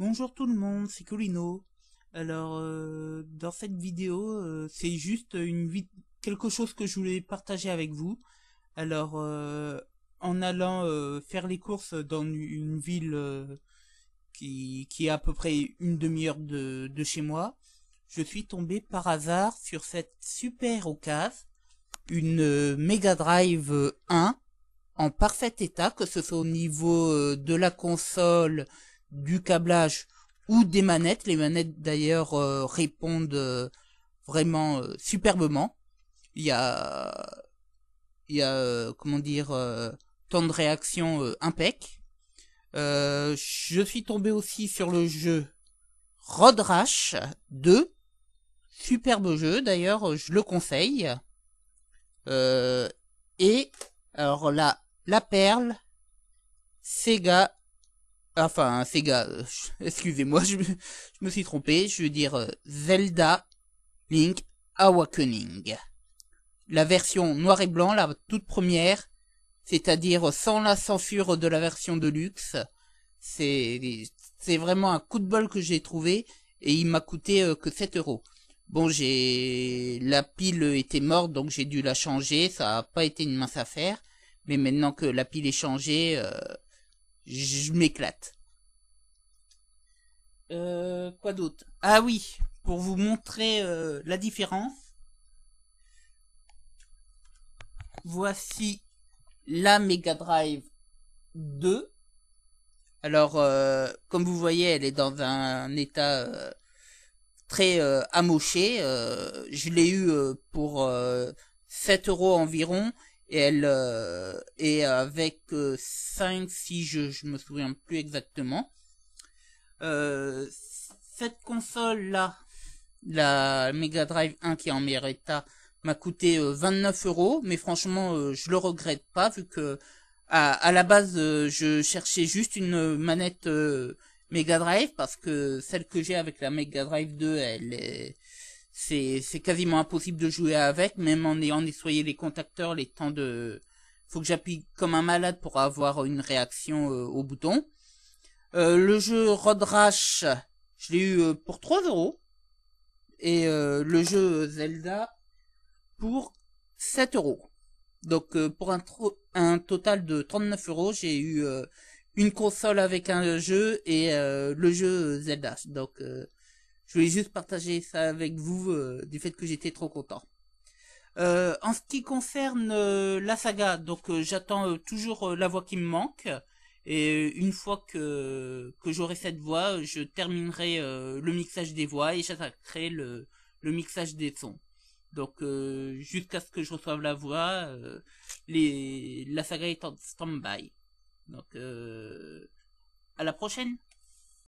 Bonjour tout le monde, c'est Colino. Alors euh, dans cette vidéo, euh, c'est juste une quelque chose que je voulais partager avec vous. Alors euh, en allant faire les courses dans une ville qui, qui est à peu près une demi-heure de, de chez moi, je suis tombé par hasard sur cette super occasion, une Mega Drive 1 en parfait état, que ce soit au niveau de la console du câblage ou des manettes. Les manettes d'ailleurs euh, répondent euh, vraiment euh, superbement. Il y a, il y a comment dire, temps de réaction impec. je suis tombé aussi sur le jeu Road Rash 2. Superbe jeu d'ailleurs, je le conseille. et alors là, la perle, Sega Enfin, Sega, excusez-moi, je, me suis trompé, je veux dire euh, Zelda Link Awakening. La version noir et blanc, la toute première, c'est-à-dire sans la censure de la version de luxe. C'est, c'est vraiment un coup de bol que j'ai trouvé et il m'a coûté euh, que 7 euros. Bon, j'ai, la pile était morte donc j'ai dû la changer, ça n'a pas été une mince affaire. Mais maintenant que la pile est changée, euh, je m'éclate. Euh, quoi d'autre Ah oui, pour vous montrer euh, la différence, voici la Mega Drive 2. Alors, euh, comme vous voyez, elle est dans un état très amoché. je l'ai eu pour 7 euros environ et elle euh, est avec euh, 5 si je je me souviens plus exactement euh, cette console là la Mega Drive 1 qui est en meilleur état m'a coûté 29 euh, euros mais franchement euh, je le regrette pas vu que à, à la base je cherchais juste une manette Mega Drive parce que celle que j'ai avec la Mega Drive 2 elle est c'est c'est quasiment impossible de jouer avec, même en ayant nettoyé les contacteurs, les temps de faut que j'appuie comme un malade pour avoir une réaction euh, au bouton. Euh, le jeu Road Rash, je l'ai eu euh, pour 3 euros. Et le jeu Zelda pour 7 euros. Donc pour un, un total de 39 euros, j'ai eu une console avec un jeu et le jeu Zelda. Donc je voulais juste partager ça avec vous euh, du fait que j'étais trop content. Euh, en ce qui concerne euh, la saga, donc j'attends toujours la voix qui me manque. Et une fois que, que j'aurai cette voix, je terminerai le mixage des voix et j'attaquerai le, le mixage des sons. Donc jusqu'à ce que je reçoive la voix, la saga est en stand-by. Donc à la prochaine